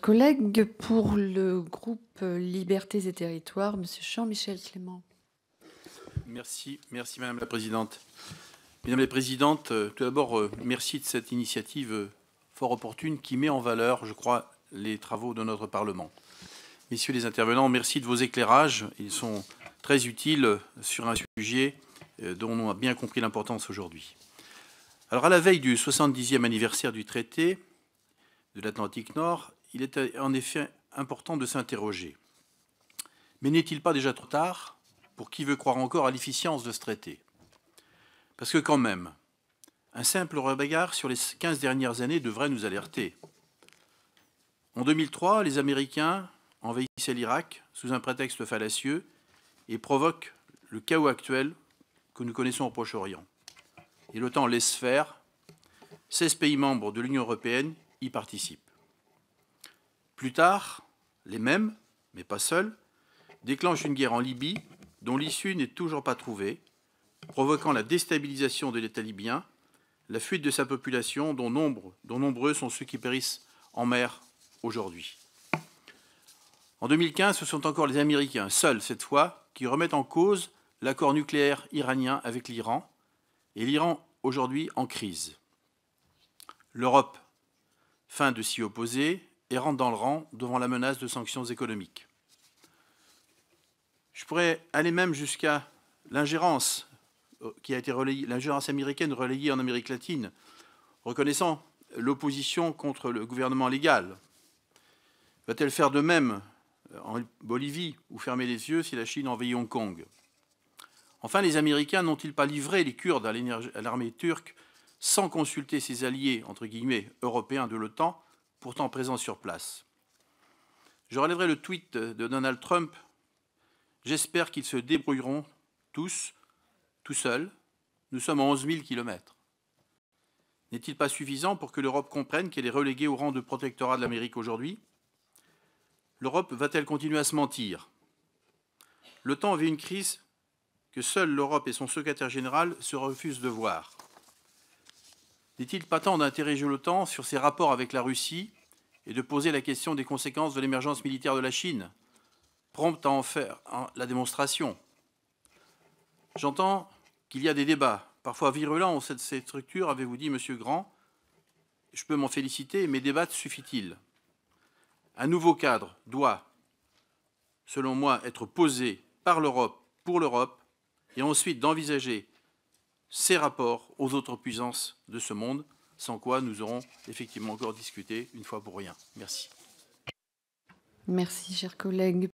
Collègue pour le groupe Libertés et Territoires, M. Jean-Michel Clément. Merci, merci Madame la Présidente. Mesdames les Présidentes, euh, tout d'abord, euh, merci de cette initiative euh, fort opportune qui met en valeur, je crois, les travaux de notre Parlement. Messieurs les intervenants, merci de vos éclairages. Ils sont très utiles sur un sujet dont on a bien compris l'importance aujourd'hui. Alors, à la veille du 70e anniversaire du traité de l'Atlantique Nord, il est euh, en effet important de s'interroger. Mais n'est-il pas déjà trop tard pour qui veut croire encore à l'efficience de ce traité Parce que quand même, un simple regard sur les 15 dernières années devrait nous alerter. En 2003, les Américains envahissaient l'Irak sous un prétexte fallacieux et provoquent le chaos actuel que nous connaissons au Proche-Orient. Et l'OTAN laisse faire. 16 pays membres de l'Union européenne y participent. Plus tard, les mêmes, mais pas seuls, déclenchent une guerre en Libye dont l'issue n'est toujours pas trouvée, provoquant la déstabilisation de l'État libyen, la fuite de sa population dont, nombre, nombreux sont ceux qui périssent en mer aujourd'hui. En 2015, ce sont encore les Américains, seuls cette fois, qui remettent en cause l'accord nucléaire iranien avec l'Iran, et l'Iran aujourd'hui en crise. L'Europe fin de s'y opposer et rentre dans le rang devant la menace de sanctions économiques. Je pourrais aller même jusqu'à l'ingérence euh, qui a été l'ingérence américaine relayée en Amérique latine, reconnaissant l'opposition contre le gouvernement légal. Va-t-elle faire de même euh, en Bolivie ou fermer les yeux si la Chine envahit Hong Kong Enfin, les Américains n'ont-ils pas livré les Kurdes à l'armée turque sans consulter ses alliés, entre guillemets, européens de l'OTAN, pourtant présents sur place. Je relèverai le tweet de Donald Trump. J'espère qu'ils se débrouilleront tous, tout seuls. Nous sommes à 11 000 kilomètres. N'est-il pas suffisant pour que l'Europe comprenne qu'elle est reléguée au rang de protectorat de l'Amérique aujourd'hui L'Europe va-t-elle continuer à se mentir L'OTAN vit une crise que seule l'Europe et son secrétaire général se refusent de voir. N'est-il pas temps d'interroger l'OTAN sur ses rapports avec la Russie et de poser la question des conséquences de l'émergence militaire de la Chine, prompte à en faire la démonstration. J'entends qu'il y a des débats, parfois virulents, au de cette structure, avez-vous dit, Monsieur Grand. Je peux m'en féliciter, mais débattre suffit-il Un nouveau cadre doit, selon moi, être posé par l'Europe, pour l'Europe, et ensuite d'envisager ses rapports aux autres puissances de ce monde, sans quoi nous aurons effectivement encore discuté une fois pour rien. Merci. Merci, chers collègues.